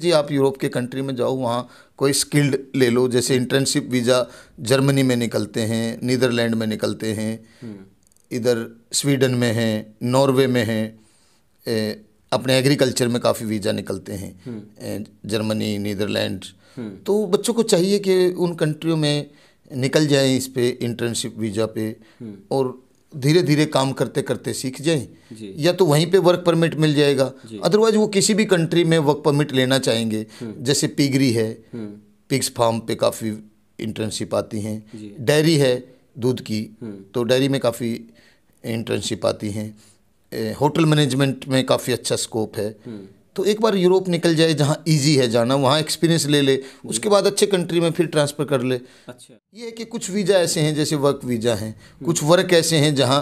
जी आप यूरोप के कंट्री में जाओ वहाँ कोई स्किल्ड ले लो जैसे इंटर्नशिप वीज़ा जर्मनी में निकलते हैं नीदरलैंड में निकलते हैं हम्म। इधर स्वीडन में हैं नॉर्वे में हैं अपने एग्रीकल्चर में काफ़ी वीज़ा निकलते हैं जर्मनी हम्म। नीदरलैंड हम्म। तो बच्चों को चाहिए कि उन कंट्रियों में निकल जाएं इस पर इंटर्नशिप वीज़ा पे और धीरे धीरे काम करते करते सीख जाए या तो वहीं पे वर्क परमिट मिल जाएगा अदरवाइज वो किसी भी कंट्री में वर्क परमिट लेना चाहेंगे हम्म। जैसे पिगरी है पिग्स फार्म हम्म। पे काफ़ी इंटर्नशिप आती हैं डेयरी है दूध की हम्म। तो डेयरी में काफ़ी इंटर्नशिप आती हैं होटल मैनेजमेंट में काफ़ी अच्छा स्कोप है तो एक बार यूरोप निकल जाए जहाँ ईजी है जाना वहाँ एक्सपीरियंस ले ले उसके बाद अच्छे कंट्री में फिर ट्रांसफ़र कर ले अच्छा ये है कि कुछ वीज़ा ऐसे हैं जैसे वर्क वीज़ा हैं कुछ वर्क ऐसे हैं जहाँ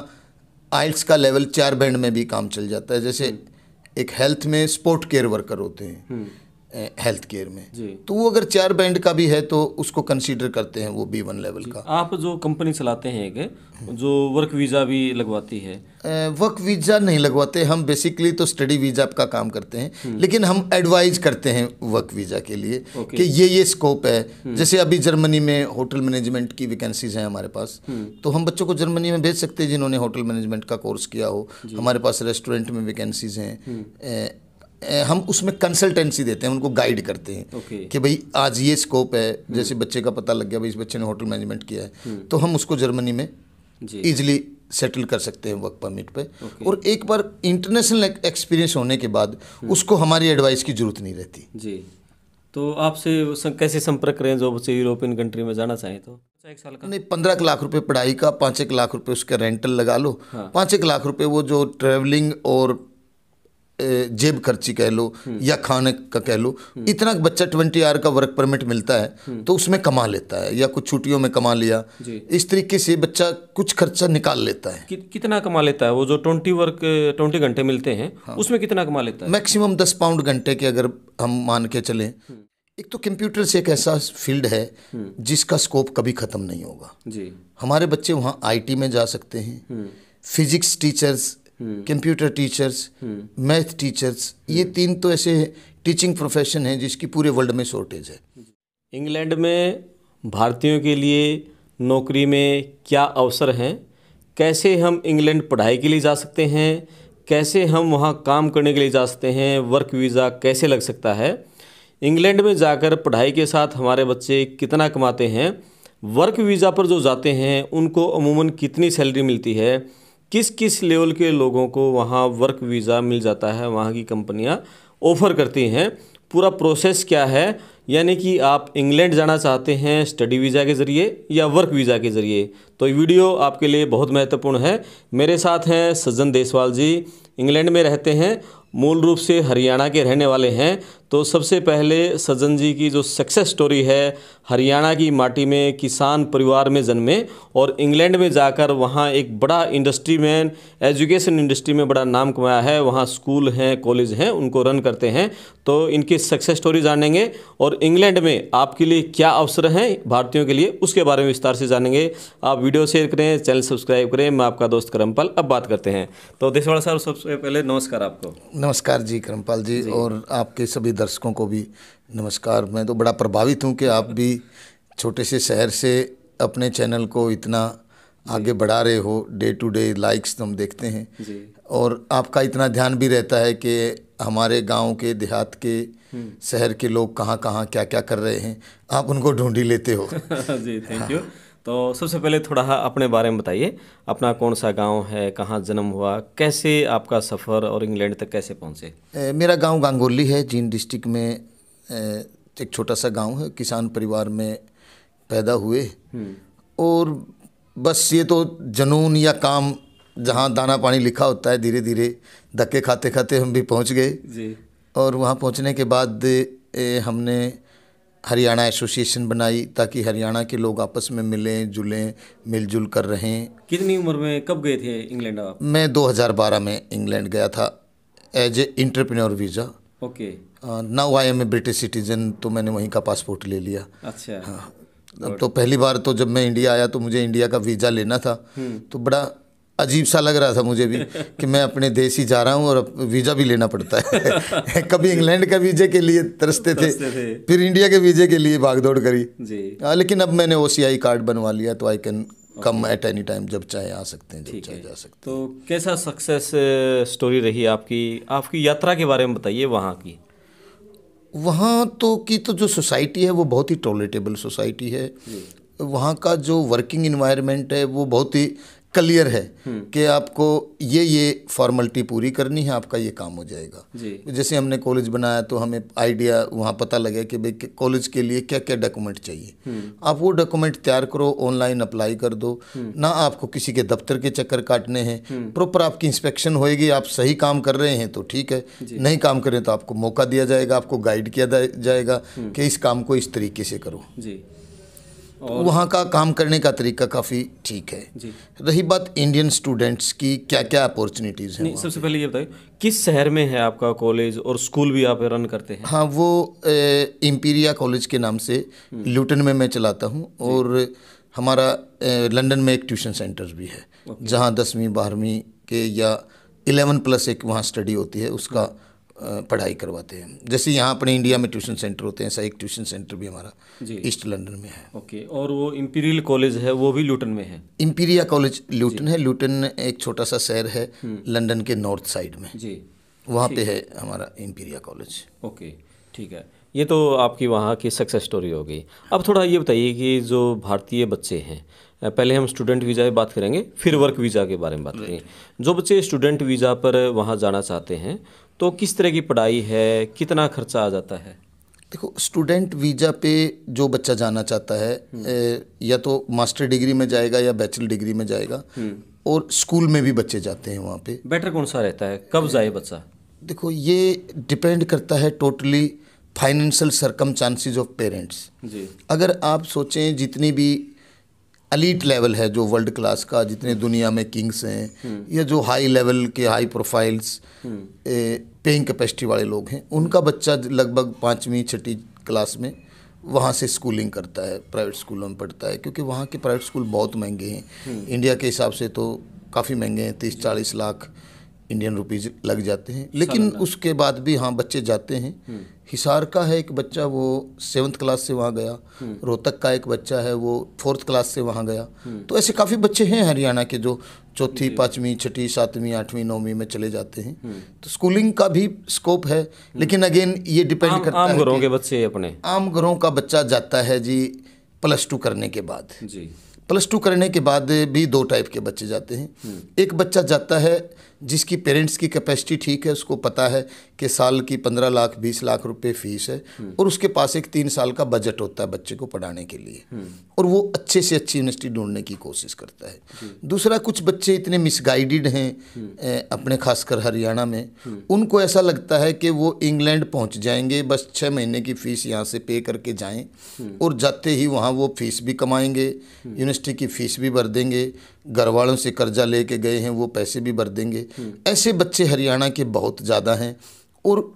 आइल्स का लेवल चार बैंड में भी काम चल जाता है जैसे हम्म। एक हेल्थ में स्पोर्ट केयर वर्कर होते हैं हम्म। हेल्थ केयर में तो वो अगर चार बैंड का भी है तो उसको कंसीडर करते हैं वो बी वन लेवल का आप जो कंपनी चलाते हैं जो वर्क वीज़ा भी लगवाती है वर्क वीज़ा नहीं लगवाते हम बेसिकली तो स्टडी वीज़ा का काम करते हैं हम्म। लेकिन हम एडवाइज करते हैं वर्क वीज़ा के लिए कि ये ये स्कोप है हम्म। जैसे अभी जर्मनी में होटल मैनेजमेंट की वैकेंसीज हैं हमारे पास हम्म। तो हम बच्चों को जर्मनी में भेज सकते हैं जिन्होंने होटल मैनेजमेंट का कोर्स किया हो हमारे पास रेस्टोरेंट में वैकेंसीज हैं हम उसमें कंसल्टेंसी देते हैं उनको गाइड करते हैं okay. कि भाई आज ये स्कोप है जैसे बच्चे का पता लग गया भाई इस बच्चे ने होटल मैनेजमेंट किया है hmm. तो हम उसको जर्मनी में ईजिली सेटल कर सकते हैं वर्क परमिट पे okay. और एक बार इंटरनेशनल एक्सपीरियंस होने के बाद hmm. उसको हमारी एडवाइस की जरूरत नहीं रहती जी तो आपसे कैसे संपर्क करें जो बच्चे यूरोपियन कंट्री में जाना चाहें तो अच्छा, एक साल का नहीं पंद्रह लाख रुपए पढ़ाई का पाँच एक लाख रुपए उसका रेंटल लगा लो हाँ। पाँच एक लाख रुपए वो जो ट्रैवलिंग और जेब खर्ची कह लो हम्म। या खाने का कह लो हम्म। इतना बच्चा ट्वेंटी आवर का वर्क परमिट मिलता है हम्म। तो उसमें कमा लेता है या कुछ छुट्टियों में कमा लिया इस तरीके से बच्चा कुछ खर्चा निकाल लेता है कि, कितना कमा लेता है वो जो ट्वेंटी वर्क ट्वेंटी घंटे मिलते हैं हाँ। उसमें कितना कमा लेता है मैक्सिमम दस पाउंड घंटे के अगर हम मान के चलें एक तो कंप्यूटर से एक ऐसा फील्ड है जिसका स्कोप कभी ख़त्म नहीं होगा जी हमारे बच्चे वहाँ आईटी में जा सकते हैं फिजिक्स टीचर्स हम्म। कंप्यूटर टीचर्स हम्म। मैथ टीचर्स ये हम्म। तीन तो ऐसे टीचिंग प्रोफेशन हैं जिसकी पूरे वर्ल्ड में शॉर्टेज है इंग्लैंड में भारतीयों के लिए नौकरी में क्या अवसर हैं कैसे हम इंग्लैंड पढ़ाई के लिए जा सकते हैं कैसे हम वहाँ काम करने के लिए जा सकते हैं वर्क वीज़ा कैसे लग सकता है इंग्लैंड में जाकर पढ़ाई के साथ हमारे बच्चे कितना कमाते हैं वर्क वीज़ा पर जो जाते हैं उनको अमूमन कितनी सैलरी मिलती है किस किस लेवल के लोगों को वहाँ वर्क वीज़ा मिल जाता है वहाँ की कंपनियाँ ऑफ़र करती हैं पूरा प्रोसेस क्या है यानी कि आप इंग्लैंड जाना चाहते हैं स्टडी वीज़ा के ज़रिए या वर्क वीज़ा के ज़रिए तो वीडियो आपके लिए बहुत महत्वपूर्ण है मेरे साथ हैं सज्जन देसवाल जी इंग्लैंड में रहते हैं मूल रूप से हरियाणा के रहने वाले हैं तो सबसे पहले सज्जन जी की जो सक्सेस स्टोरी है हरियाणा की माटी में किसान परिवार में जन्मे और इंग्लैंड में जाकर वहाँ एक बड़ा इंडस्ट्री में एजुकेशन इंडस्ट्री में बड़ा नाम कमाया है वहाँ स्कूल हैं कॉलेज हैं उनको रन करते हैं तो इनकी सक्सेस स्टोरी जानेंगे और इंग्लैंड में आपके लिए क्या अवसर हैं भारतीयों के लिए उसके बारे में विस्तार से जानेंगे आप वीडियो शेयर करें चैनल सब्सक्राइब करें मैं आपका दोस्त करमपाल अब बात करते हैं तो देशवाड़ा साहब सबसे पहले नमस्कार आपको नमस्कार जी करमपाल जी, जी। और आपके सभी दर्शकों को भी नमस्कार मैं तो बड़ा प्रभावित हूँ कि आप भी छोटे से शहर से अपने चैनल को इतना आगे बढ़ा रहे हो डे टू डे लाइक्स तो हम देखते हैं और आपका इतना ध्यान भी रहता है कि हमारे गांव के देहात के हम्म। शहर के लोग कहाँ कहाँ क्या क्या कर रहे हैं आप उनको ढूंढी लेते हो जी थैंक यू तो सबसे पहले थोड़ा अपने बारे में बताइए अपना कौन सा गांव है कहाँ जन्म हुआ कैसे आपका सफ़र और इंग्लैंड तक कैसे पहुँचे मेरा गांव गांगोली है जींद डिस्ट्रिक्ट में एक छोटा सा गांव है किसान परिवार में पैदा हुए हम्म। और बस ये तो जनून या काम जहाँ दाना पानी लिखा होता है धीरे धीरे धक्के खाते खाते हम भी पहुँच गए और वहाँ पहुँचने के बाद ए, हमने हरियाणा एसोसिएशन बनाई ताकि हरियाणा के लोग आपस में मिलें जुलें मिलजुल कर रहें कितनी उम्र में कब गए थे इंग्लैंड आप मैं 2012 में इंग्लैंड गया था as a entrepreneur visa okay now I am a British citizen तो मैंने वहीं का पासपोर्ट ले लिया अच्छा हाँ तो पहली बार तो जब मैं इंडिया आया तो मुझे इंडिया का वीज़ा लेना था हम्म। तो बड़ा अजीब सा लग रहा था मुझे भी कि मैं अपने देश ही जा रहा हूँ और वीज़ा भी लेना पड़ता है कभी इंग्लैंड का वीज़े के लिए तरसते थे, थे फिर इंडिया के वीज़े के लिए भागदौड़ करी जी आ, लेकिन अब मैंने ओ कार्ड बनवा लिया तो I can come at any time जब चाहे आ सकते हैं जब चाहे जा सकते हैं तो कैसा सक्सेस स्टोरी रही आपकी आपकी यात्रा के बारे में बताइए वहाँ की वहाँ तो की तो जो सोसाइटी है वो बहुत ही टॉलरेटेबल सोसाइटी है वहाँ का जो वर्किंग इन्वायरमेंट है वो बहुत ही क्लियर है हम्म। कि आपको ये ये फॉर्मेलिटी पूरी करनी है आपका ये काम हो जाएगा जैसे हमने कॉलेज बनाया तो हमें आइडिया वहाँ पता लगे कि भाई कॉलेज के लिए क्या क्या डॉक्यूमेंट चाहिए हम्म। आप वो डॉक्यूमेंट तैयार करो ऑनलाइन अप्लाई कर दो हम्म। ना आपको किसी के दफ्तर के चक्कर काटने हैं प्रॉपर आपकी इंस्पेक्शन होएगी आप सही काम कर रहे हैं तो ठीक है नहीं काम करें तो आपको मौका दिया जाएगा आपको गाइड किया जाएगा कि इस काम को इस तरीके से करो जी वहाँ का काम करने का तरीका काफ़ी ठीक है जी रही बात इंडियन स्टूडेंट्स की क्या क्या अपॉर्चुनिटीज़ हैं सबसे पहले ये बताइए किस शहर में है आपका कॉलेज और स्कूल भी आप रन करते हैं हाँ वो एम्पीरिया कॉलेज के नाम से ल्यूटन हम्म। में मैं चलाता हूँ और हमारा लंदन में एक ट्यूशन सेंटर भी है जहाँ दसवीं बारहवीं के या इलेवन प्लस एक वहाँ स्टडी होती है उसका हम्म। पढ़ाई करवाते हैं जैसे यहाँ अपने इंडिया में ट्यूशन सेंटर होते हैं ऐसा एक ट्यूशन सेंटर भी हमारा ईस्ट लंदन में है ओके और वो इम्पीरियल कॉलेज है वो भी लूटन में है इम्पीरिया कॉलेज लूटन है लूटन एक छोटा सा शहर है लंदन हम्म। के नॉर्थ साइड में जी वहाँ पे है हमारा इम्पीरिया कॉलेज ओके ठीक है ये तो आपकी वहाँ की सक्सेस स्टोरी हो गई अब थोड़ा ये बताइए कि जो भारतीय बच्चे हैं पहले हम स्टूडेंट वीज़ा की बात करेंगे फिर वर्क वीज़ा के बारे में बात करेंगे जो बच्चे स्टूडेंट वीज़ा पर वहाँ जाना चाहते हैं तो किस तरह की पढ़ाई है कितना खर्चा आ जाता है देखो स्टूडेंट वीज़ा पे जो बच्चा जाना चाहता है हम्म। ए, या तो मास्टर डिग्री में जाएगा या बैचलर डिग्री में जाएगा हम्म। और स्कूल में भी बच्चे जाते हैं वहाँ पे बेटर कौन सा रहता है कब जाए बच्चा देखो ये डिपेंड करता है totally financial circumstances of parents अगर आप सोचें जितनी भी अलीट लेवल है जो वर्ल्ड क्लास का जितने दुनिया में किंग्स हैं हम्म। या जो हाई लेवल के हाई प्रोफाइल्स पेइंग कैपेसिटी वाले लोग हैं उनका बच्चा लगभग पाँचवीं छठी क्लास में वहाँ से स्कूलिंग करता है प्राइवेट स्कूलों में पढ़ता है क्योंकि वहाँ के प्राइवेट स्कूल बहुत महंगे हैं इंडिया हम्म। के हिसाब से तो काफ़ी महंगे हैं तीस चालीस लाख इंडियन रुपीज़ लग जाते हैं लेकिन उसके बाद भी हाँ बच्चे जाते हैं हम्म। हिसार का है एक बच्चा वो सेवन्थ क्लास से वहाँ गया हम्म। रोहतक का एक बच्चा है वो फोर्थ क्लास से वहाँ गया हम्म। तो ऐसे काफ़ी बच्चे हैं हरियाणा के जो चौथी पाँचवीं छठी सातवीं आठवीं नौवीं में चले जाते हैं तो स्कूलिंग का भी स्कोप है लेकिन अगेन ये डिपेंड करता आम है आम के बच्चे अपने आम घरों का बच्चा जाता है जी प्लस टू करने के बाद जी प्लस टू करने के बाद भी दो टाइप के बच्चे जाते हैं एक बच्चा जाता है जिसकी पेरेंट्स की कैपेसिटी ठीक है उसको पता है कि साल की पंद्रह लाख बीस लाख रुपए फीस है हम्म। और उसके पास एक तीन साल का बजट होता है बच्चे को पढ़ाने के लिए हम्म। और वो अच्छे से अच्छी यूनिवर्सिटी ढूंढने की कोशिश करता है दूसरा कुछ बच्चे इतने मिसगाइडेड हैं हम्म। अपने खासकर हरियाणा में उनको ऐसा लगता है कि वो इंग्लैंड पहुँच जाएंगे बस छः महीने की फ़ीस यहाँ से पे करके जाएँ और जाते ही वहाँ वो फीस भी कमाएंगे यूनिवर्सिटी की फ़ीस भी भर देंगे घर वालों से कर्जा लेके गए हैं वो पैसे भी भर देंगे ऐसे बच्चे हरियाणा के बहुत ज़्यादा हैं और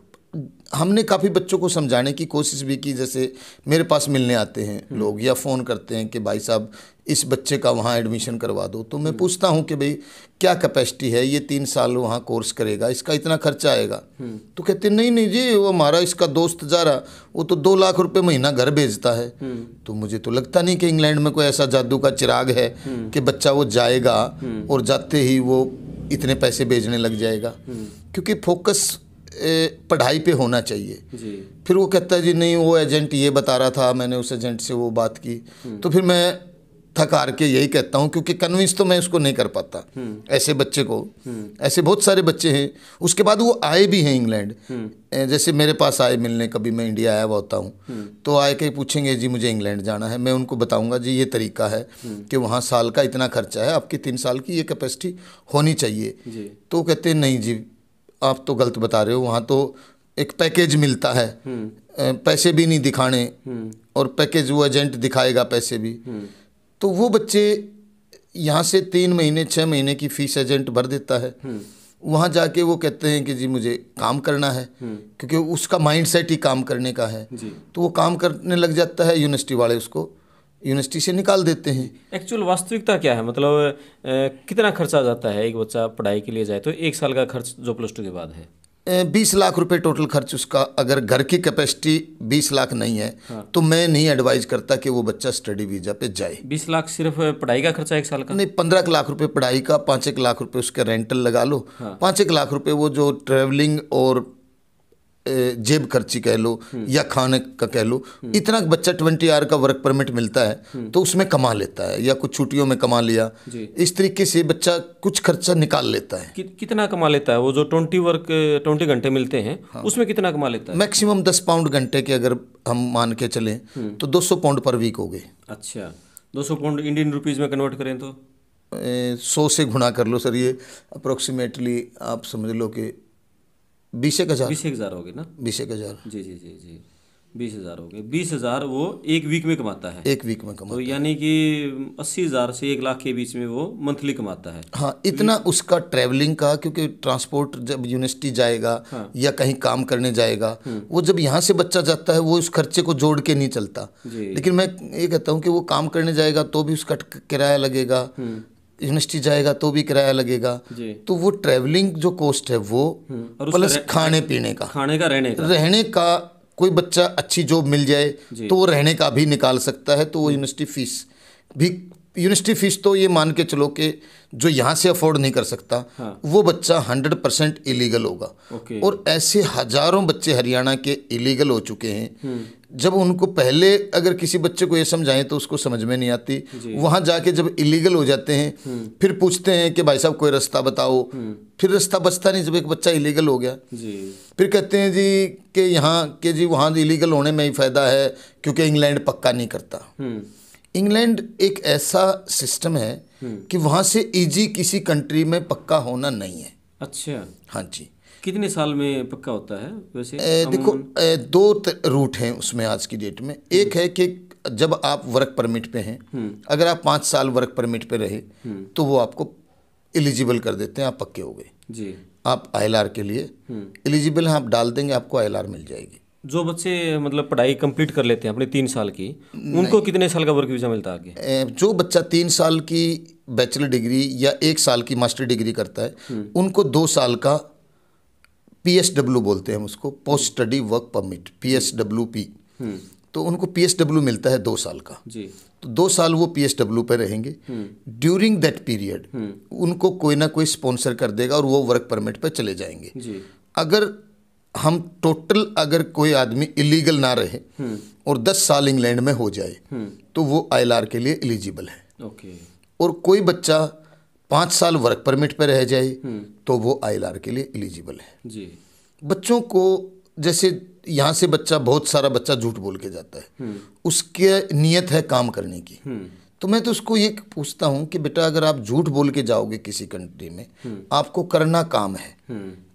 हमने काफ़ी बच्चों को समझाने की कोशिश भी की जैसे मेरे पास मिलने आते हैं लोग या फ़ोन करते हैं कि भाई साहब इस बच्चे का वहाँ एडमिशन करवा दो तो मैं पूछता हूँ कि भाई क्या कैपेसिटी है ये तीन साल वहाँ कोर्स करेगा इसका इतना खर्चा आएगा हम्म। तो कहते नहीं नहीं जी वो हमारा इसका दोस्त जा रहा वो तो दो लाख रुपए महीना घर भेजता है हम्म। तो मुझे तो लगता नहीं कि इंग्लैंड में कोई ऐसा जादू का चिराग है हम्म। कि बच्चा वो जाएगा और जाते ही वो इतने पैसे भेजने लग जाएगा क्योंकि फोकस पढ़ाई पे होना चाहिए फिर वो कहता है जी नहीं वो एजेंट ये बता रहा था मैंने उस एजेंट से वो बात की तो फिर मैं थक हार के यही कहता हूँ क्योंकि कन्विंस तो मैं उसको नहीं कर पाता ऐसे बच्चे को ऐसे बहुत सारे बच्चे हैं उसके बाद वो आए भी हैं इंग्लैंड जैसे मेरे पास आए मिलने कभी मैं इंडिया आया हुआ होता हूँ तो आए के पूछेंगे जी मुझे इंग्लैंड जाना है मैं उनको बताऊँगा जी ये तरीका है कि वहाँ साल का इतना खर्चा है आपकी तीन साल की ये कैपेसिटी होनी चाहिए तो कहते हैं नहीं जी आप तो गलत बता रहे हो वहाँ तो एक पैकेज मिलता है हम्म। पैसे भी नहीं दिखाने हम्म। और पैकेज वो एजेंट दिखाएगा पैसे भी हम्म। तो वो बच्चे यहाँ से तीन महीने छः महीने की फीस एजेंट भर देता है हम्म। वहाँ जाके वो कहते हैं कि जी मुझे काम करना है हम्म। क्योंकि उसका माइंडसेट ही काम करने का है तो वो काम करने लग जाता है यूनिवर्सिटी वाले उसको यूनिवर्सिटी से निकाल देते हैं एक्चुअल वास्तविकता क्या है मतलब ए, कितना खर्चा जाता है एक बच्चा पढ़ाई के लिए जाए तो एक साल का खर्च जो प्लस टू के बाद है बीस लाख रुपए टोटल खर्च उसका अगर घर की कैपेसिटी बीस लाख नहीं है हाँ। तो मैं नहीं एडवाइज करता कि वो बच्चा स्टडी वीजा पे जाए बीस लाख सिर्फ पढ़ाई का खर्चा एक साल का नहीं पंद्रह लाख रुपए पढ़ाई का पाँच एक लाख रुपए उसके रेंटल लगा लो हाँ। पाँच एक लाख रुपए वो जो ट्रेवलिंग और जेब खर्ची कह लो हम्म। या खाने का कह लो हम्म। इतना बच्चा ट्वेंटी आर का वर्क परमिट मिलता है हम्म। तो उसमें कमा लेता है या कुछ छुट्टियों में कमा लिया इस तरीके से बच्चा कुछ खर्चा निकाल लेता है कि, कितना कमा लेता है वो जो ट्वेंटी वर्क ट्वेंटी घंटे मिलते हैं हाँ। उसमें कितना कमा लेता है मैक्सिमम दस पाउंड घंटे के अगर हम मान के चले तो दो पाउंड पर वीक हो गए अच्छा दो पाउंड इंडियन रुपीज़ में कन्वर्ट करें तो सौ से गुणा कर लो सर ये अप्रोक्सीमेटली आप समझ लो कि बीस एक हज़ार बीस एक हज़ार हो गए ना बीस एक हज़ार जी जी जी जी बीस हज़ार हो गए बीस हज़ार वो एक वीक में कमाता है एक वीक में कमाता तो यानी कि अस्सी हज़ार से एक लाख के बीच में वो मंथली कमाता है हाँ इतना उसका ट्रेवलिंग का क्योंकि ट्रांसपोर्ट जब यूनिवर्सिटी जाएगा हाँ। या कहीं काम करने जाएगा हम्म। वो जब यहाँ से बच्चा जाता है वो उस खर्चे को जोड़ के नहीं चलता लेकिन मैं ये कहता हूँ कि वो काम करने जाएगा तो भी उसका किराया लगेगा हम्म। यूनिवर्सिटी जाएगा तो भी किराया लगेगा तो वो ट्रैवलिंग जो कॉस्ट है वो प्लस हम्म, खाने पीने का खाने का रहने का रहने का कोई बच्चा अच्छी जॉब मिल जाए तो वो रहने का भी निकाल सकता है तो वो यूनिवर्सिटी हम्म। फीस भी यूनिवर्सिटी फीस तो ये मान के चलो कि जो यहाँ से अफोर्ड नहीं कर सकता हाँ। वो बच्चा हंड्रेड परसेंट इलीगल होगा और ऐसे हजारों बच्चे हरियाणा के इलीगल हो चुके हैं हम्म। जब उनको पहले अगर किसी बच्चे को ये समझाएं तो उसको समझ में नहीं आती वहाँ जाके जब इलीगल हो जाते हैं हम्म। फिर पूछते हैं कि भाई साहब कोई रास्ता बताओ हम्म। फिर रास्ता बचता नहीं जब एक बच्चा इलीगल हो गया फिर कहते हैं जी कि यहाँ के जी वहाँ इलीगल तो होने में ही फ़ायदा है क्योंकि इंग्लैंड पक्का नहीं करता हम्म। इंग्लैंड एक ऐसा सिस्टम है कि वहाँ से ईजी किसी कंट्री में पक्का होना नहीं है अच्छा हाँ जी कितने साल में पक्का होता है वैसे ए, देखो ए, दो रूट हैं उसमें आज की डेट में एक है कि जब आप वर्क परमिट पे हैं हम्म। अगर आप पाँच साल वर्क परमिट पे रहे हम्म। तो वो आपको एलिजिबल कर देते हैं आप पक्के हो गए जी आप आई के लिए हम्म। एलिजिबल हैं आप डाल देंगे आपको आई मिल जाएगी जो बच्चे मतलब पढ़ाई कंप्लीट कर लेते हैं अपने तीन साल की उनको कितने साल का वर्क वीज़ा मिलता है आगे जो बच्चा तीन साल की बैचलर डिग्री या एक साल की मास्टर डिग्री करता है उनको दो साल का पीएसडब्ल्यू बोलते हैं हम उसको post study work permit PSWP तो उनको पीएसडब्ल्यू मिलता है दो साल का जी तो दो साल वो पी एस डब्ल्यू पर रहेंगे ड्यूरिंग दैट पीरियड उनको कोई ना कोई स्पॉन्सर कर देगा और वो वर्क परमिट पर चले जाएंगे जी। अगर हम टोटल अगर कोई आदमी इलीगल ना रहे हम्म। और दस साल इंग्लैंड में हो जाए हम्म। तो वो आई के लिए एलिजिबल है ओके और कोई बच्चा पाँच साल वर्क परमिट पर रह जाए हम्म। तो वो आई के लिए एलिजिबल है जी बच्चों को जैसे यहाँ से बच्चा बहुत सारा बच्चा झूठ बोल के जाता है हम्म। उसके नियत है काम करने की हम्म। तो मैं तो उसको ये पूछता हूँ कि बेटा अगर आप झूठ बोल के जाओगे किसी कंट्री में आपको करना काम है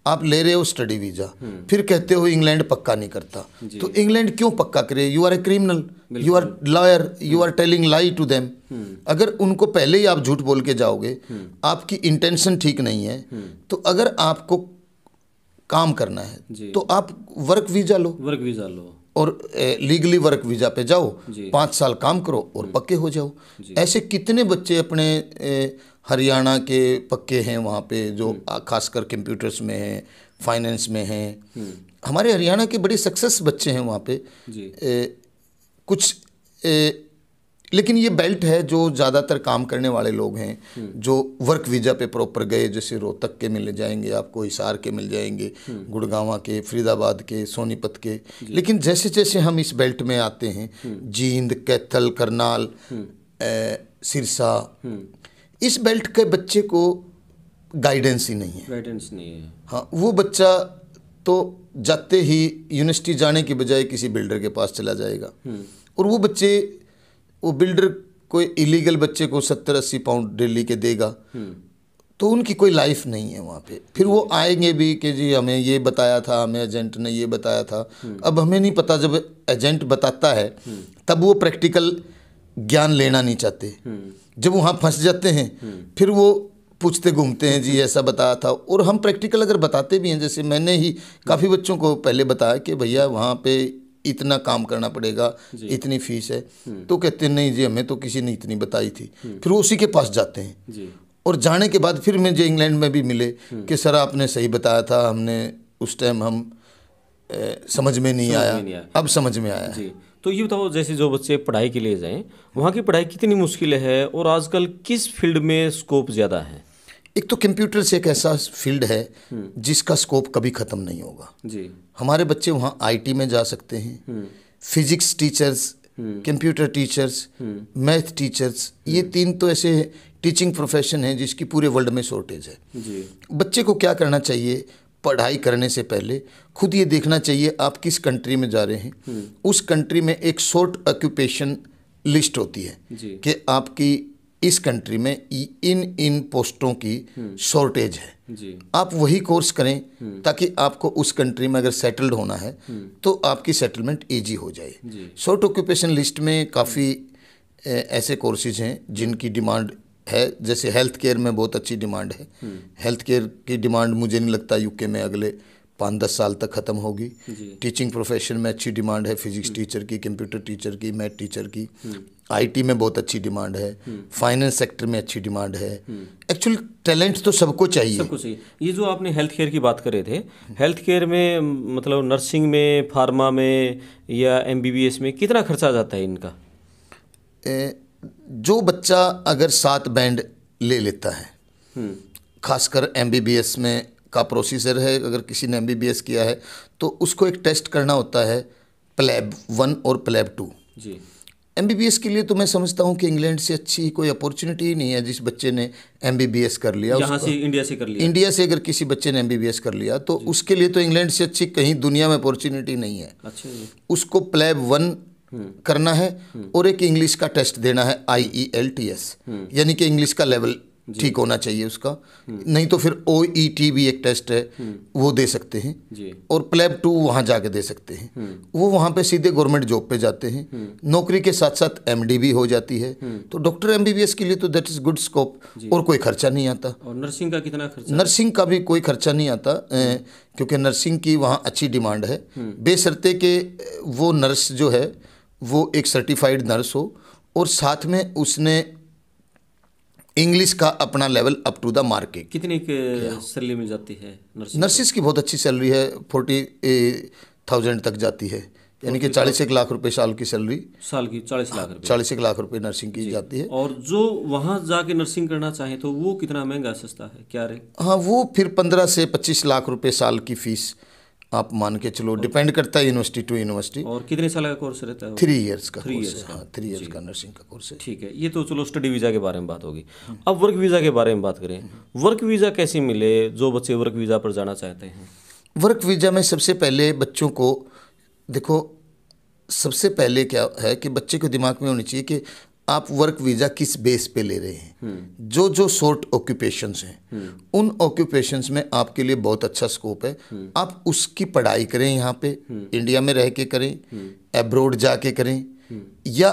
आप ले रहे हो स्टडी वीज़ा फिर कहते हो इंग्लैंड पक्का नहीं करता तो इंग्लैंड क्यों पक्का करे you are a criminal you are lawyer you are telling lie to them अगर उनको पहले ही आप झूठ बोल के जाओगे हम्म। आपकी इंटेंशन ठीक नहीं है हम्म। तो अगर आपको काम करना है तो आप वर्क वीज़ा लो वर्क वीज़ा लो और लीगली वर्क वीज़ा पे जाओ पाँच साल काम करो और पक्के हो जाओ ऐसे कितने बच्चे अपने हरियाणा के पक्के हैं वहाँ पे जो हम्म। खासकर कंप्यूटर्स में हैं फाइनेंस में हैं हम्म। हमारे हरियाणा के बड़े सक्सेस बच्चे हैं वहाँ पे ए, कुछ ए, लेकिन ये बेल्ट है जो ज़्यादातर काम करने वाले लोग हैं हम्म। जो वर्क वीज़ा पे प्रॉपर गए जैसे रोहतक के मिल जाएंगे आपको हिसार के मिल जाएंगे हम्म। गुड़गावा के फरीदाबाद के सोनीपत के लेकिन जैसे जैसे हम इस बेल्ट में आते हैं हम्म। जींद कैथल करनाल सिरसा इस बेल्ट के बच्चे को गाइडेंस ही नहीं है गाइडेंस नहीं है हाँ वो बच्चा तो जाते ही यूनिवर्सिटी जाने के बजाय किसी बिल्डर के पास चला जाएगा और वो बच्चे वो बिल्डर कोई इलीगल बच्चे को सत्तर अस्सी पाउंड डेली के देगा तो उनकी कोई लाइफ नहीं है वहाँ पे फिर वो आएंगे भी कि जी हमें ये बताया था हमें एजेंट ने ये बताया था अब हमें नहीं पता जब एजेंट बताता है तब वो प्रैक्टिकल ज्ञान लेना नहीं चाहते जब वहाँ फंस जाते हैं फिर वो पूछते घूमते हैं जी ऐसा बताया था और हम प्रैक्टिकल अगर बताते भी हैं जैसे मैंने ही काफ़ी बच्चों को पहले बताया कि भैया वहाँ पे इतना काम करना पड़ेगा इतनी फीस है हम्म। तो कहते हैं नहीं जी हमें तो किसी ने इतनी बताई थी हम्म। फिर उसी के पास जाते हैं और जाने के बाद फिर मुझे इंग्लैंड में भी मिले हम्म। कि सर आपने सही बताया था हमने उस टाइम हम ए, समझ में नहीं, समझ आया, में नहीं अब समझ में आया जी तो ये बताओ जैसे जो बच्चे पढ़ाई के लिए जाएं वहाँ की पढ़ाई कितनी मुश्किल है और आजकल किस फील्ड में स्कोप ज़्यादा है एक तो कंप्यूटर्स एक ऐसा फील्ड है हम्म। जिसका स्कोप कभी ख़त्म नहीं होगा जी हमारे बच्चे वहाँ आईटी में जा सकते हैं physics teachers computer teachers math teachers ये हम्म। तीन तो ऐसे टीचिंग प्रोफेशन है जिसकी पूरे वर्ल्ड में शॉर्टेज है जी बच्चे को क्या करना चाहिए पढ़ाई करने से पहले खुद ये देखना चाहिए आप किस कंट्री में जा रहे हैं हम्म। उस कंट्री में एक शॉर्ट ऑक्यूपेशन लिस्ट होती है कि आपकी इस कंट्री में इन इन पोस्टों की शॉर्टेज हम्म। है जी। आप वही कोर्स करें हम्म। ताकि आपको उस कंट्री में अगर सेटल्ड होना है हम्म। तो आपकी सेटलमेंट इजी हो जाए शॉर्ट ऑक्यूपेशन लिस्ट में काफ़ी ऐसे कोर्सेज हैं जिनकी डिमांड है जैसे हेल्थ केयर में बहुत अच्छी डिमांड है हेल्थ केयर की डिमांड मुझे नहीं लगता यूके में अगले पाँच दस साल तक ख़त्म होगी टीचिंग प्रोफेशन में अच्छी डिमांड है फिजिक्स हम्म। टीचर की कंप्यूटर टीचर की मैथ टीचर की आईटी हम्म। में बहुत अच्छी डिमांड है फाइनेंस हम्म। सेक्टर में अच्छी डिमांड है एक्चुअली टैलेंट तो सबको चाहिए सबको चाहिए ये जो आपने हेल्थ केयर की बात कर रहे थे हेल्थ केयर में मतलब नर्सिंग में फार्मा में या एम में कितना खर्चा जाता है इनका जो बच्चा अगर सात बैंड ले लेता है खासकर एम में का प्रोसीजर है अगर किसी ने एम किया है तो उसको एक टेस्ट करना होता है प्लेब वन और प्लेब टू जी एम के लिए तो मैं समझता हूँ कि इंग्लैंड से अच्छी कोई अपॉर्चुनिटी ही नहीं है जिस बच्चे ने एम कर लिया यहां से इंडिया से कर लिया इंडिया से अगर किसी बच्चे ने एम कर लिया तो उसके लिए तो इंग्लैंड से अच्छी कहीं दुनिया में अपॉर्चुनिटी नहीं है अच्छा उसको प्लेब हम्म। वन करना है हम्म। और एक इंग्लिश का टेस्ट देना है I E L T S यानी कि इंग्लिश का लेवल ठीक होना चाहिए उसका हम्म। नहीं तो फिर ओ ई टी भी एक टेस्ट है हम्म। वो दे सकते हैं और प्लेब टू वहाँ जाके दे सकते हैं हम्म। वो वहाँ पे सीधे गवर्नमेंट जॉब पे जाते हैं नौकरी के साथ साथ एम भी हो जाती है तो डॉक्टर एम के लिए तो दैट इज़ गुड स्कोप और कोई खर्चा नहीं आता और नर्सिंग का कितना खर्चा नर्सिंग का भी कोई खर्चा नहीं आता क्योंकि नर्सिंग की वहाँ अच्छी डिमांड है बेसरते के वो नर्स जो है वो एक सर्टिफाइड नर्स हो और साथ में उसने इंग्लिश का अपना level up to the market कितनी सैलरी मिल जाती है नर्सिस की बहुत अच्छी सैलरी है फोर्टी थाउजेंड तक जाती है यानी कि चालीस एक लाख रुपए साल की सैलरी साल की चालीस लाख रुपए चालीस एक लाख रुपए नर्सिंग की जाती है और जो वहाँ जाके नर्सिंग करना चाहे तो वो कितना महंगा सस्ता है क्या रे हाँ वो फिर पंद्रह से पच्चीस लाख रुपए साल की फीस आप मान के चलो डिपेंड करता है यूनिवर्सिटी टू यूनिवर्सिटी और कितने साल का कोर्स रहता है थ्री इयर्स का थ्री इयर्स हाँ थ्री इयर्स का नर्सिंग का कोर्स है ठीक है ये तो चलो स्टडी वीज़ा के बारे में बात होगी अब वर्क वीज़ा के बारे में बात करें वर्क वीज़ा कैसे मिले जो बच्चे वर्क वीज़ा पर जाना चाहते हैं वर्क वीज़ा में सबसे पहले बच्चों को देखो सबसे पहले क्या है कि बच्चे को दिमाग में होनी चाहिए कि आप वर्क वीज़ा किस बेस पे ले रहे हैं हम्म। जो जो शॉर्ट ऑक्यूपेशन हैं हम्म। उन ऑक्यूपेशन में आपके लिए बहुत अच्छा स्कोप है हम्म। आप उसकी पढ़ाई करें यहाँ पे इंडिया में रह के करें एब्रोड जाके करें या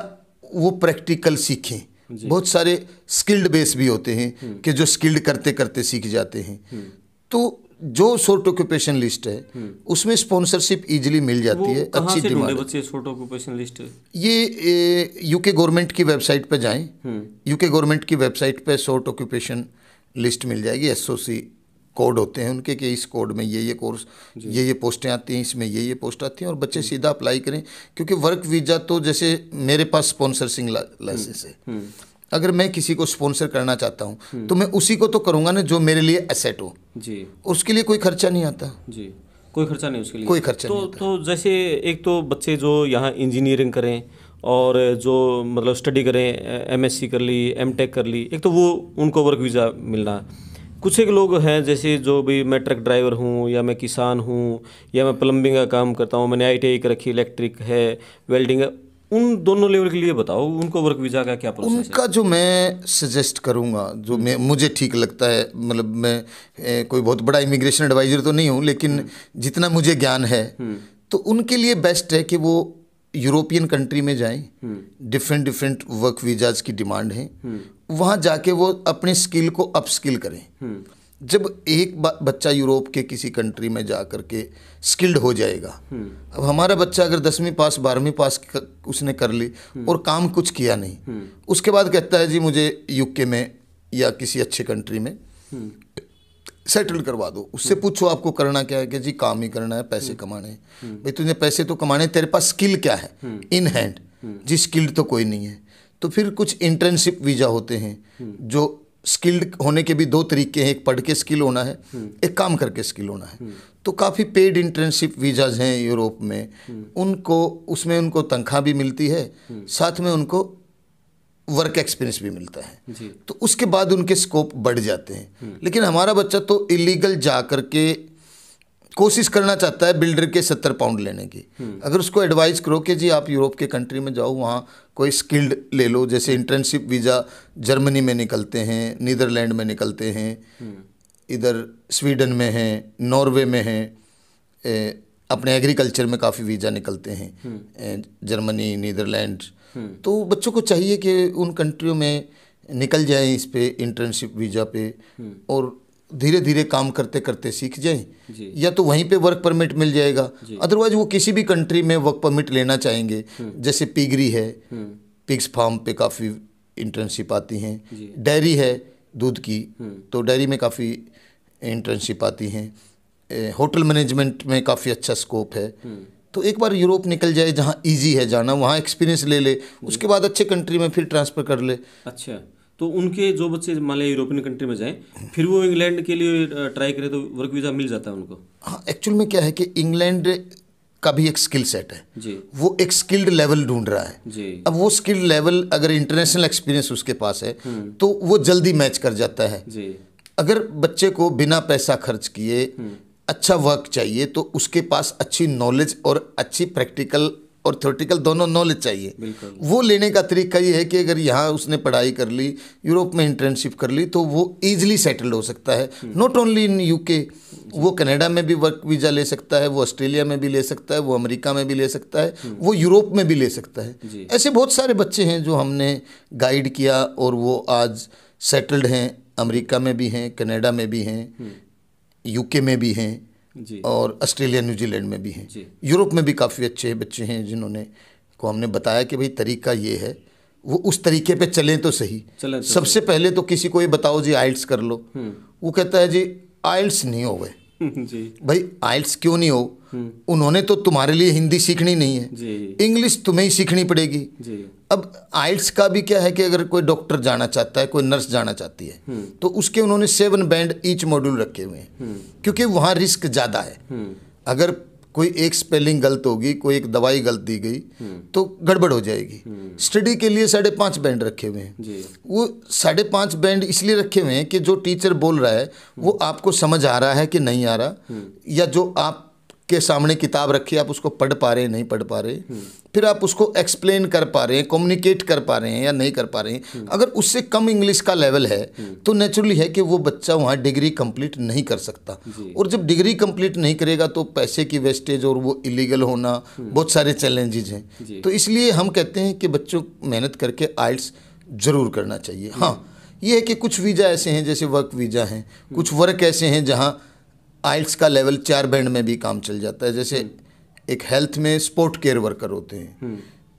वो प्रैक्टिकल सीखें बहुत सारे स्किल्ड बेस भी होते हैं कि जो स्किल्ड करते करते सीख जाते हैं तो जो शॉर्ट ऑक्यूपेशन लिस्ट है हम्म। उसमें स्पॉन्सरशिप इजीली मिल जाती है अच्छी डिमांड बच्चे शॉर्ट ऑक्यूपेशन लिस्ट ये यूके गवर्नमेंट की वेबसाइट पर जाएं यूके हम्म। गवर्नमेंट की वेबसाइट पर शॉर्ट ऑक्यूपेशन लिस्ट मिल जाएगी एसओसी कोड होते हैं उनके कि इस कोड में ये ये कोर्स ये ये पोस्टें आती हैं इसमें ये ये पोस्ट आती हैं और बच्चे हम्म। सीधा अप्लाई करें क्योंकि वर्क वीज़ा तो जैसे मेरे पास स्पॉन्सरसिंग लाइसेंस है अगर मैं किसी को स्पॉन्सर करना चाहता हूँ हम्म। तो मैं उसी को तो करूँगा ना जो मेरे लिए एसेट हो जी उसके लिए कोई खर्चा नहीं आता जी कोई खर्चा नहीं उसके लिए कोई खर्चा तो नहीं तो जैसे एक तो बच्चे जो यहाँ इंजीनियरिंग करें और जो मतलब स्टडी करें एमएससी कर ली एम कर ली एक तो वो उनको वर्क वीज़ा मिलना कुछ एक लोग हैं जैसे जो भी मैं ट्रक ड्राइवर हूँ या मैं किसान हूँ या मैं प्लम्बिंग का काम करता हूँ मैंने आई टी आई कर रखी इलेक्ट्रिक है वेल्डिंग है उन दोनों लेवल के लिए बताओ उनको वर्क वीज़ा का क्या प्रोसेस उनका है? जो मैं सजेस्ट करूंगा जो मैं मुझे ठीक लगता है मतलब मैं ए, कोई बहुत बड़ा इमिग्रेशन एडवाइज़र तो नहीं हूँ लेकिन हम्म। जितना मुझे ज्ञान है हम्म। तो उनके लिए बेस्ट है कि वो यूरोपियन कंट्री में जाएं डिफरेंट डिफरेंट वर्क वीज़ाज़ की डिमांड है हम्म। वहाँ जाके वो अपने स्किल को अपस्किल करें जब एक बच्चा यूरोप के किसी कंट्री में जा कर के स्किल्ड हो जाएगा हम्म। अब हमारा बच्चा अगर दसवीं पास बारहवीं पास उसने कर ली हम्म। और काम कुछ किया नहीं हम्म। उसके बाद कहता है जी मुझे यूके में या किसी अच्छे कंट्री में सेटल करवा दो उससे पूछो आपको करना क्या है कि जी काम ही करना है पैसे कमाने भाई तुझे पैसे तो कमाने तेरे पास स्किल क्या है इन हैंड जी स्किल्ड तो कोई नहीं है तो फिर कुछ इंटर्नशिप वीज़ा होते हैं जो स्किल्ड होने के भी दो तरीके हैं एक पढ़ के स्किल होना है हम्म। एक काम करके स्किल होना है हम्म। तो काफ़ी पेड इंटर्नशिप वीज़ाज हैं यूरोप में हम्म। उनको उसमें उनको तनख्वाह भी मिलती है साथ में उनको वर्क एक्सपीरियंस भी मिलता है तो उसके बाद उनके स्कोप बढ़ जाते हैं लेकिन हमारा बच्चा तो इलीगल जा कर के कोशिश करना चाहता है बिल्डर के सत्तर पाउंड लेने की हम्म। अगर उसको एडवाइस करो कि जी आप यूरोप के कंट्री में जाओ वहाँ कोई स्किल्ड ले लो जैसे इंटर्नशिप वीज़ा जर्मनी में निकलते हैं नीदरलैंड में निकलते हैं हम्म। इधर स्वीडन में हैं नॉर्वे में हैं अपने एग्रीकल्चर में काफ़ी वीज़ा निकलते हैं हम्म। जर्मनी नीदरलैंड तो बच्चों को चाहिए कि उन कंट्रियों में निकल जाए इस पे इंटर्नशिप वीज़ा पे और धीरे धीरे काम करते करते सीख जाएं या तो वहीं पे वर्क परमिट मिल जाएगा अदरवाइज वो किसी भी कंट्री में वर्क परमिट लेना चाहेंगे हम्म। जैसे पिगरी है पिग्स फार्म हम्म। पे काफ़ी इंटर्नशिप आती हैं डेयरी है दूध की हम्म। तो डेयरी में काफ़ी इंटर्नशिप आती हैं होटल मैनेजमेंट में काफ़ी अच्छा स्कोप है तो एक बार यूरोप निकल जाए जहाँ इजी है जाना वहाँ एक्सपीरियंस ले ले उसके बाद अच्छे कंट्री में फिर ट्रांसफ़र कर ले अच्छा तो उनके जो बच्चे मान लिया यूरोपियन कंट्री में जाएँ फिर वो इंग्लैंड के लिए ट्राई करें तो वर्क वीज़ा मिल जाता है उनको हाँ एक्चुअल में क्या है कि इंग्लैंड का भी एक स्किल सेट है जी वो एक स्किल्ड लेवल ढूंढ रहा है जी अब वो स्किल्ड लेवल अगर इंटरनेशनल एक्सपीरियंस उसके पास है हम्म। तो वो जल्दी मैच कर जाता है जी अगर बच्चे को बिना पैसा खर्च किए हम्म। अच्छा वर्क चाहिए तो उसके पास अच्छी नॉलेज और अच्छी प्रैक्टिकल और थ्योरेटिकल दोनों नॉलेज चाहिए वो लेने का तरीका ये है कि अगर यहाँ उसने पढ़ाई कर ली यूरोप में इंटर्नशिप कर ली तो वो ईजिली सेटल्ड हो सकता है नॉट ओनली इन यूके वो कनाडा में भी वर्क वीज़ा ले सकता है वो ऑस्ट्रेलिया में भी ले सकता है वो अमेरिका में भी ले सकता है हम्म। वो यूरोप में भी ले सकता है ऐसे बहुत सारे बच्चे हैं जो हमने गाइड किया और वो आज सेटल्ड हैं अमेरिका में भी हैं कनाडा में भी हैं यूके हम्म। में भी हैं और ऑस्ट्रेलिया न्यूजीलैंड में भी हैं यूरोप में भी काफ़ी अच्छे बच्चे हैं जिन्होंने को हमने बताया कि भाई तरीका ये है वो उस तरीके पे चलें तो सही चले तो सबसे पहले तो किसी को ये बताओ जी आइल्स कर लो हम्म। वो कहता है जी आइल्स नहीं हो गए जी भाई आइल्स क्यों नहीं हो हम्म। उन्होंने तो तुम्हारे लिए हिंदी सीखनी नहीं है इंग्लिश तुम्हें ही सीखनी पड़ेगी अब आइल्स का भी क्या है कि अगर कोई डॉक्टर जाना चाहता है कोई नर्स जाना चाहती है हम्म। तो उसके उन्होंने सेवन बैंड ईच मॉड्यूल रखे हुए हैं हम्म। क्योंकि वहाँ रिस्क ज़्यादा है अगर कोई एक स्पेलिंग गलत होगी कोई एक दवाई गलत दी गई हम्म। तो गड़बड़ हो जाएगी स्टडी हम्म। के लिए साढ़े पाँच बैंड रखे हुए हैं वो साढ़े पाँच बैंड इसलिए रखे हुए हैं कि जो टीचर बोल रहा है वो हम्म। आपको समझ आ रहा है कि नहीं आ रहा या जो आप के सामने किताब रखी आप उसको पढ़ पा रहे हैं नहीं पढ़ पा रहे फिर आप उसको एक्सप्लेन कर पा रहे हैं कम्युनिकेट कर पा रहे हैं या नहीं कर पा रहे हैं अगर उससे कम इंग्लिश का लेवल है तो नेचुरली है कि वो बच्चा वहाँ डिग्री कंप्लीट नहीं कर सकता और जब डिग्री कंप्लीट नहीं करेगा तो पैसे की वेस्टेज और वो इलीगल होना बहुत सारे चैलेंजेज हैं तो इसलिए हम कहते हैं कि बच्चों मेहनत करके आइल्स ज़रूर करना चाहिए हाँ ये है कि कुछ वीज़ा ऐसे हैं जैसे वर्क वीज़ा हैं कुछ वर्क ऐसे हैं जहाँ आइल्स का लेवल चार बैंड में भी काम चल जाता है जैसे एक हेल्थ में स्पोर्ट केयर वर्कर होते हैं हम्म।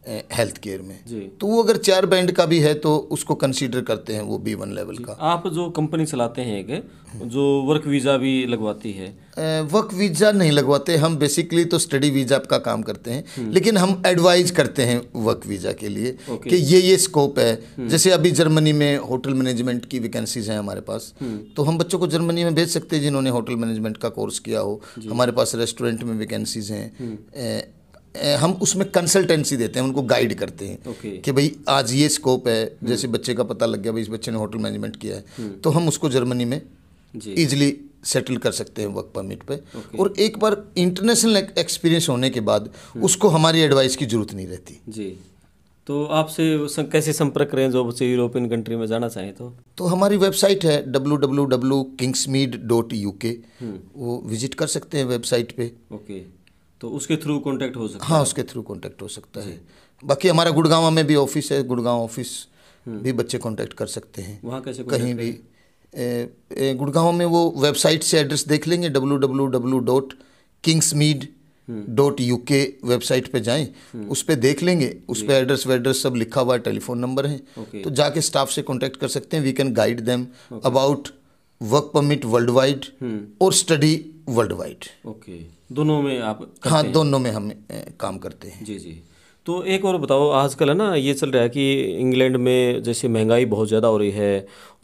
हेल्थ केयर में तो वो अगर चार बैंड का भी है तो उसको कंसीडर करते हैं वो बी वन लेवल का आप जो कंपनी चलाते हैं जो वर्क वीज़ा भी लगवाती है वर्क वीज़ा नहीं लगवाते हम बेसिकली तो स्टडी वीज़ा का काम करते हैं हम्म। लेकिन हम एडवाइज करते हैं वर्क वीज़ा के लिए कि ये ये स्कोप है हम्म। जैसे अभी जर्मनी में होटल मैनेजमेंट की वैकेंसीज हैं हमारे पास हम्म। तो हम बच्चों को जर्मनी में भेज सकते हैं जिन्होंने होटल मैनेजमेंट का कोर्स किया हो हमारे पास रेस्टोरेंट में वैकेंसीज हैं हम उसमें कंसल्टेंसी देते हैं उनको गाइड करते हैं okay. कि भाई आज ये स्कोप है जैसे बच्चे का पता लग गया भाई इस बच्चे ने होटल मैनेजमेंट किया है हम्म। तो हम उसको जर्मनी में ईजिली सेटल कर सकते हैं वर्क परमिट पे okay. और एक बार इंटरनेशनल एक्सपीरियंस होने के बाद हम्म। उसको हमारी एडवाइस की ज़रूरत नहीं रहती जी तो आपसे कैसे संपर्क करें जो बच्चे यूरोपियन कंट्री में जाना चाहें तो तो हमारी वेबसाइट है W W W meed dot U K वो विजिट कर सकते हैं वेबसाइट पे ओके okay. तो उसके थ्रू कॉन्टैक्ट हो सकता हाँ है। उसके थ्रू कॉन्टैक्ट हो सकता है बाकी हमारा गुड़गांव में भी ऑफिस है गुड़गांव ऑफिस हम्म। भी बच्चे कॉन्टैक्ट कर सकते हैं वहाँ कैसे कहीं भी गुड़गांव में वो वेबसाइट से एड्रेस देख लेंगे W W W dot Kings Mead dot U K website पे जाएं हम्म। उस पर देख लेंगे उस पर एड्रेस वेड्रेस सब लिखा हुआ है टेलीफोन नंबर है तो जाके स्टाफ से कॉन्टैक्ट कर सकते हैं we can guide them about work permit world wide और स्टडी वर्ल्ड वाइड ओके दोनों में आप हाँ दोनों में हम काम करते हैं जी जी तो एक और बताओ आजकल है ना ये चल रहा है कि इंग्लैंड में जैसे महंगाई बहुत ज़्यादा हो रही है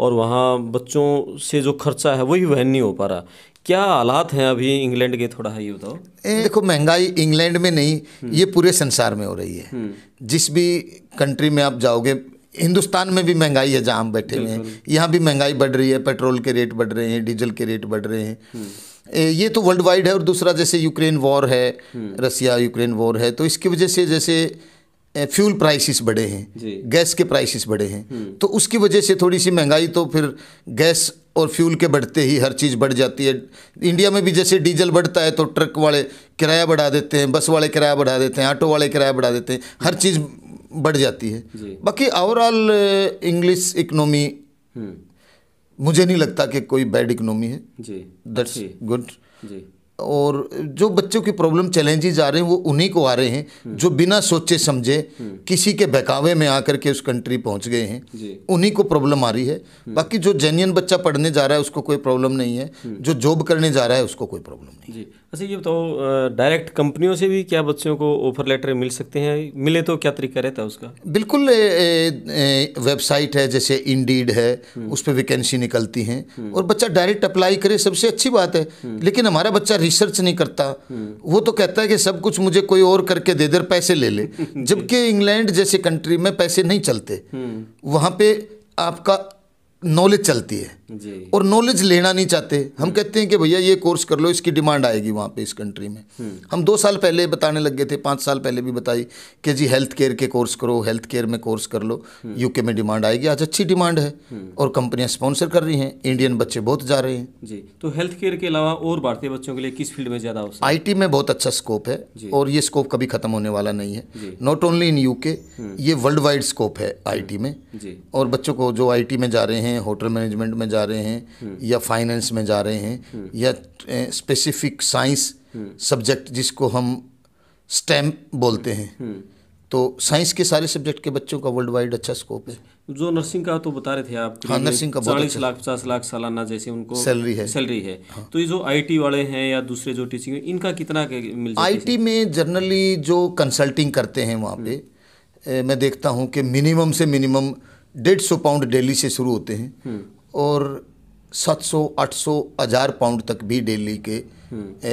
और वहाँ बच्चों से जो खर्चा है वही वहन नहीं हो पा रहा क्या हालात हैं अभी इंग्लैंड के थोड़ा है ये बताओ ए, देखो महंगाई इंग्लैंड में नहीं हम्म। ये पूरे संसार में हो रही है हम्म। जिस भी कंट्री में आप जाओगे हिंदुस्तान में भी महंगाई है जहाँ हम बैठे हुए हैं यहाँ भी महंगाई बढ़ रही है पेट्रोल के रेट बढ़ रहे हैं डीजल के रेट बढ़ रहे हैं हम्म। ये तो वर्ल्ड वाइड है और दूसरा जैसे यूक्रेन वॉर है रसिया यूक्रेन वॉर है तो इसकी वजह से जैसे फ्यूल प्राइसेस बढ़े हैं गैस के प्राइसेस बढ़े हैं हम्म। तो उसकी वजह से थोड़ी सी महंगाई तो फिर गैस और फ्यूल के बढ़ते ही हर चीज़ बढ़ जाती है इंडिया में भी जैसे डीजल बढ़ता है तो ट्रक वाले किराया बढ़ा देते हैं बस वाले किराया बढ़ा देते हैं ऑटो वाले किराया बढ़ा देते हैं हर चीज़ बढ़ जाती है बाकी ओवरऑल इंग्लिश इकनॉमी मुझे नहीं लगता कि कोई बैड इकोनॉमी है जी गुड और जो बच्चों की प्रॉब्लम चैलेंजेस आ रहे हैं वो उन्हीं को आ रहे हैं हम्म। जो बिना सोचे समझे हम्म। किसी के बहकावे में आकर के उस कंट्री पहुंच गए हैं उन्हीं को प्रॉब्लम आ रही है हम्म। बाकी जो जेन्यन बच्चा पढ़ने जा रहा है उसको कोई प्रॉब्लम नहीं है जो जॉब करने जा रहा है उसको कोई प्रॉब्लम नहीं जी अच्छा ये बताओ डायरेक्ट कंपनियों से भी क्या बच्चों को ऑफर लेटर मिल सकते हैं मिले तो क्या तरीका रहता है उसका बिल्कुल वेबसाइट है जैसे इंडीड है हम्म। उस पर वैकेंसी निकलती हैं हम्म। और बच्चा डायरेक्ट अप्लाई करे सबसे अच्छी बात है हम्म। लेकिन हमारा बच्चा रिसर्च नहीं करता वो तो कहता है कि सब कुछ मुझे कोई और करके दे दे पैसे ले ले जबकि इंग्लैंड जैसे कंट्री में पैसे नहीं चलते वहाँ पे आपका नॉलेज चलती है और नॉलेज लेना नहीं चाहते हम हम्म। कहते हैं कि भैया ये कोर्स कर लो इसकी डिमांड आएगी वहाँ पे इस कंट्री में हम्म। हम दो साल पहले बताने लग गए थे पाँच साल पहले भी बताई कि जी हेल्थ केयर के कोर्स करो हेल्थ केयर में कोर्स कर लो यूके हम्म। में डिमांड आएगी आज अच्छी डिमांड है और कंपनियाँ स्पॉन्सर कर रही हैं इंडियन बच्चे बहुत जा रहे हैं जी तो हेल्थ केयर के अलावा और भारतीय बच्चों के लिए किस फील्ड में ज़्यादा आई में बहुत अच्छा स्कोप है और ये स्कोप कभी ख़त्म होने वाला नहीं है नॉट ओनली इन यूके ये वर्ल्ड वाइड स्कोप है आई में और बच्चों को जो आई में जा रहे हैं हैं होटल मैनेजमेंट में जा रहे हैं हम्म। या फाइनेंस में जा रहे हैं हम्म। या स्पेसिफिक साइंस सब्जेक्ट जिसको हम स्टेम बोलते हैं हम्म। तो साइंस के सारे सब्जेक्ट के बच्चों का वर्ल्ड वाइड अच्छा स्कोप है जो नर्सिंग का तो बता रहे थे आप हाँ नर्सिंग का चालीस अच्छा। लाख पचास लाख सालाना जैसे उनको सैलरी है सैलरी है हाँ। तो ये जो आईटी वाले हैं या दूसरे जो टीचिंग है इनका कितना मिल आईटी में जनरली जो कंसल्टिंग करते हैं वहाँ पे मैं देखता हूँ कि मिनिमम से मिनिमम डेढ़ सौ पाउंड डेली से शुरू होते हैं हम्म। और सात सौ आठ सौ हज़ार पाउंड तक भी डेली के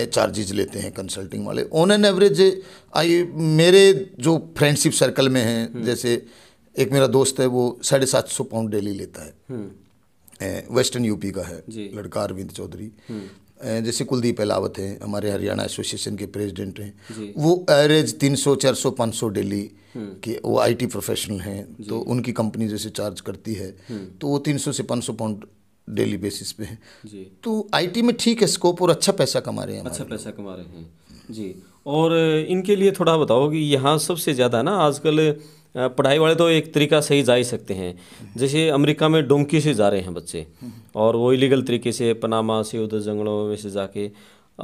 चार्जेज हम्म। लेते हैं कंसल्टिंग वाले ऑन एन एवरेज आई मेरे जो फ्रेंडशिप सर्कल में हैं हम्म। जैसे एक मेरा दोस्त है वो साढ़े सात सौ पाउंड डेली लेता है वेस्टर्न यूपी का है लड़का अरविंद चौधरी जैसे कुलदीप अलावत हैं हमारे हरियाणा एसोसिएशन के प्रेसिडेंट हैं वो एवरेज 300 400 500 डेली हम्म। कि वो आईटी प्रोफेशनल हैं तो उनकी कंपनी जैसे चार्ज करती है हम्म। तो वो 300 से 500 पाउंड डेली बेसिस पे है तो आईटी में ठीक है स्कोप और अच्छा पैसा कमा रहे हैं अच्छा पैसा कमा रहे हैं जी और इनके लिए थोड़ा बताओ कि यहाँ सबसे ज़्यादा ना आजकल पढ़ाई वाले तो एक तरीका से ही जा ही सकते हैं जैसे अमेरिका में डोंकी से जा रहे हैं बच्चे और वो इलीगल तरीके से पनामा से उधर जंगलों में से जाके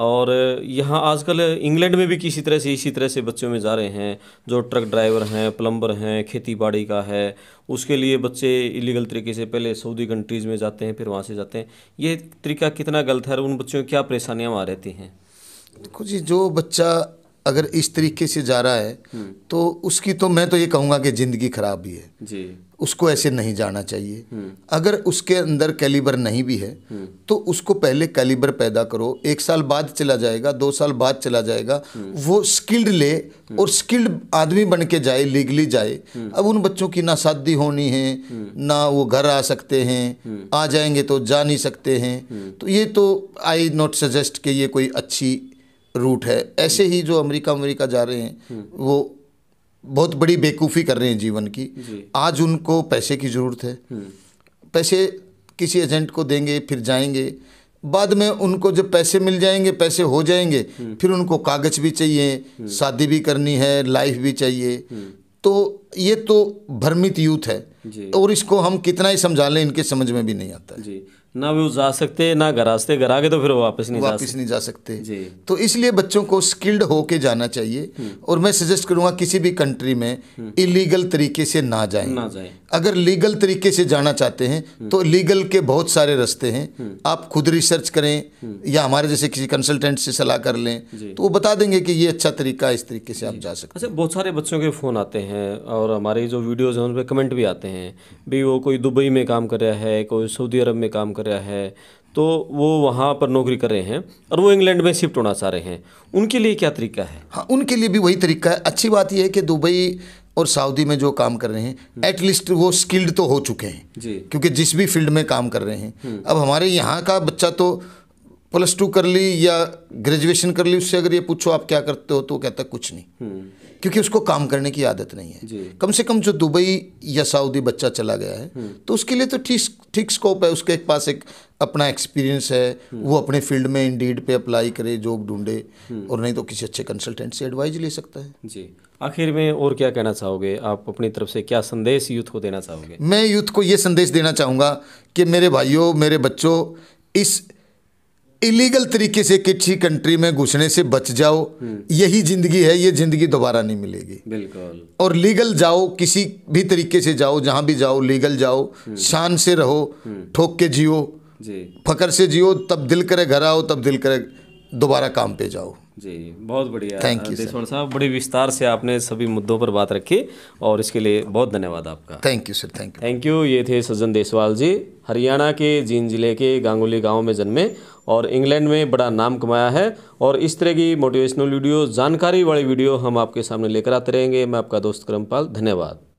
और यहाँ आजकल इंग्लैंड में भी किसी तरह से इसी तरह से बच्चों में जा रहे हैं जो ट्रक ड्राइवर हैं प्लम्बर हैं खेती बाड़ी का है उसके लिए बच्चे इलीगल तरीके से पहले सऊदी कंट्रीज़ में जाते हैं फिर वहाँ से जाते हैं ये तरीका कितना गलत है और उन बच्चों की क्या परेशानियाँ वहाँ रहती हैं देखो जी जो बच्चा अगर इस तरीके से जा रहा है हम्म। तो उसकी तो मैं तो ये कहूँगा कि ज़िंदगी ख़राब ही है जी उसको ऐसे नहीं जाना चाहिए हम्म। अगर उसके अंदर कैलिबर नहीं भी है हम्म। तो उसको पहले कैलिबर पैदा करो एक साल बाद चला जाएगा दो साल बाद चला जाएगा वो स्किल्ड ले और स्किल्ड आदमी बन के जाए लीगली जाए अब उन बच्चों की ना शादी होनी है ना वो घर आ सकते हैं आ जाएंगे तो जा नहीं सकते हैं तो ये तो आई नॉट सजेस्ट कि ये कोई अच्छी रूट है ऐसे ही जो अमेरिका अमेरिका जा रहे हैं हम्म। वो बहुत बड़ी बेवकूफ़ी कर रहे हैं जीवन की जी। आज उनको पैसे की ज़रूरत है हम्म। पैसे किसी एजेंट को देंगे फिर जाएंगे बाद में उनको जब पैसे मिल जाएंगे पैसे हो जाएंगे हम्म। फिर उनको कागज भी चाहिए शादी भी करनी है लाइफ भी चाहिए तो ये तो भ्रमित यूथ है और इसको हम कितना ही समझा लें इनके समझ में भी नहीं आता जी ना वो जा सकते ना घर आते घर आके तो फिर वापस नहीं वापस जा नहीं जा सकते जी तो इसलिए बच्चों को स्किल्ड होके जाना चाहिए हम्म। और मैं सजेस्ट करूंगा किसी भी कंट्री में इलीगल हम्म। तरीके से ना जाएं ना जाएं अगर लीगल तरीके से जाना चाहते हैं हम्म। तो लीगल के बहुत सारे रास्ते हैं आप खुद रिसर्च करें या हमारे जैसे किसी कंसल्टेंट से सलाह कर लें तो वो बता देंगे कि ये अच्छा तरीका इस तरीके से आप जा सकते अच्छा, हैं बहुत सारे बच्चों के फ़ोन आते हैं और हमारे जो वीडियोज़ हैं उन पर कमेंट भी आते हैं भी वो कोई दुबई में काम कर रहा है कोई सऊदी अरब में काम कर रहा है तो वो वहाँ पर नौकरी कर रहे हैं और वो इंग्लैंड में शिफ्ट होना चाह रहे हैं उनके लिए क्या तरीका है हाँ उनके लिए भी वही तरीका है अच्छी बात यह है कि दुबई और सऊदी में जो काम कर रहे हैं एटलीस्ट हम्म। वो स्किल्ड तो हो चुके हैं जी क्योंकि जिस भी फील्ड में काम कर रहे हैं हम्म। अब हमारे यहाँ का बच्चा तो प्लस टू कर ली या ग्रेजुएशन कर ली उससे अगर ये पूछो आप क्या करते हो तो कहता कुछ नहीं हम्म। क्योंकि उसको काम करने की आदत नहीं है कम से कम जो दुबई या सऊदी बच्चा चला गया है तो उसके लिए तो ठीक ठीक स्कोप है उसके पास एक अपना एक्सपीरियंस है हम्म। वो अपने फील्ड में इंडीड पे अप्लाई करे जॉब ढूंढे हम्म। और नहीं तो किसी अच्छे कंसल्टेंट से एडवाइज ले सकता है जी आखिर में और क्या कहना चाहोगे आप अपनी तरफ से क्या संदेश यूथ को देना चाहोगे मैं यूथ को ये संदेश देना चाहूँगा कि मेरे भाइयों मेरे बच्चों इस इलीगल तरीके से किसी कंट्री में घुसने से बच जाओ यही जिंदगी है ये जिंदगी दोबारा नहीं मिलेगी बिल्कुल और लीगल जाओ किसी भी तरीके से जाओ जहां भी जाओ लीगल जाओ शान से रहो ठोक के जियो फकर से जियो तब दिल करे घर आओ तब दिल करे दोबारा काम पे जाओ जी बहुत बढ़िया थैंक यू देशवर साहब बड़े विस्तार से आपने सभी मुद्दों पर बात रखी और इसके लिए बहुत धन्यवाद आपका thank you sir thank you thank you ये थे सज्जन देसवाल जी हरियाणा के जींद जिले के गांगुली गांव में जन्मे और इंग्लैंड में बड़ा नाम कमाया है और इस तरह की मोटिवेशनल वीडियो जानकारी वाली वीडियो हम आपके सामने लेकर आते रहेंगे मैं आपका दोस्त करमपाल धन्यवाद